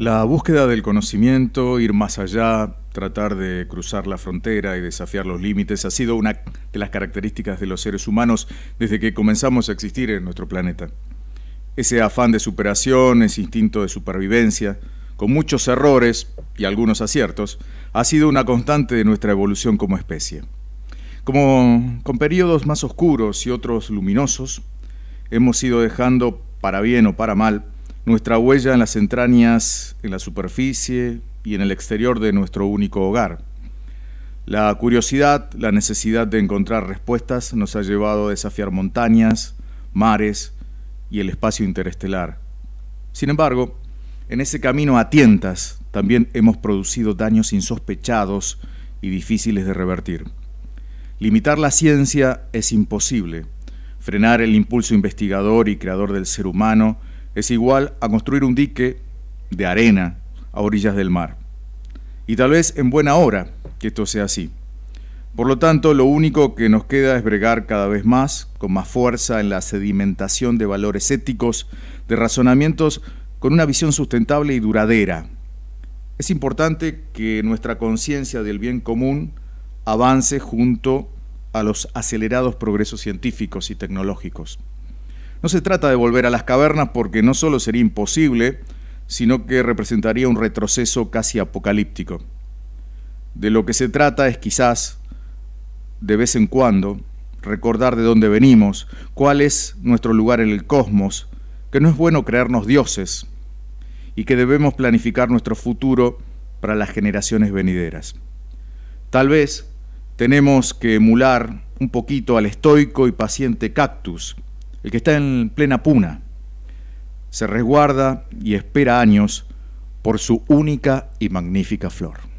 La búsqueda del conocimiento, ir más allá, tratar de cruzar la frontera y desafiar los límites ha sido una de las características de los seres humanos desde que comenzamos a existir en nuestro planeta. Ese afán de superación, ese instinto de supervivencia, con muchos errores y algunos aciertos, ha sido una constante de nuestra evolución como especie. Como con periodos más oscuros y otros luminosos, hemos ido dejando, para bien o para mal, nuestra huella en las entrañas, en la superficie y en el exterior de nuestro único hogar. La curiosidad, la necesidad de encontrar respuestas nos ha llevado a desafiar montañas, mares y el espacio interestelar. Sin embargo, en ese camino a tientas también hemos producido daños insospechados y difíciles de revertir. Limitar la ciencia es imposible. Frenar el impulso investigador y creador del ser humano es igual a construir un dique de arena a orillas del mar. Y tal vez en buena hora que esto sea así. Por lo tanto, lo único que nos queda es bregar cada vez más, con más fuerza, en la sedimentación de valores éticos, de razonamientos con una visión sustentable y duradera. Es importante que nuestra conciencia del bien común avance junto a los acelerados progresos científicos y tecnológicos. No se trata de volver a las cavernas porque no solo sería imposible, sino que representaría un retroceso casi apocalíptico. De lo que se trata es quizás, de vez en cuando, recordar de dónde venimos, cuál es nuestro lugar en el cosmos, que no es bueno creernos dioses y que debemos planificar nuestro futuro para las generaciones venideras. Tal vez tenemos que emular un poquito al estoico y paciente cactus, el que está en plena puna se resguarda y espera años por su única y magnífica flor.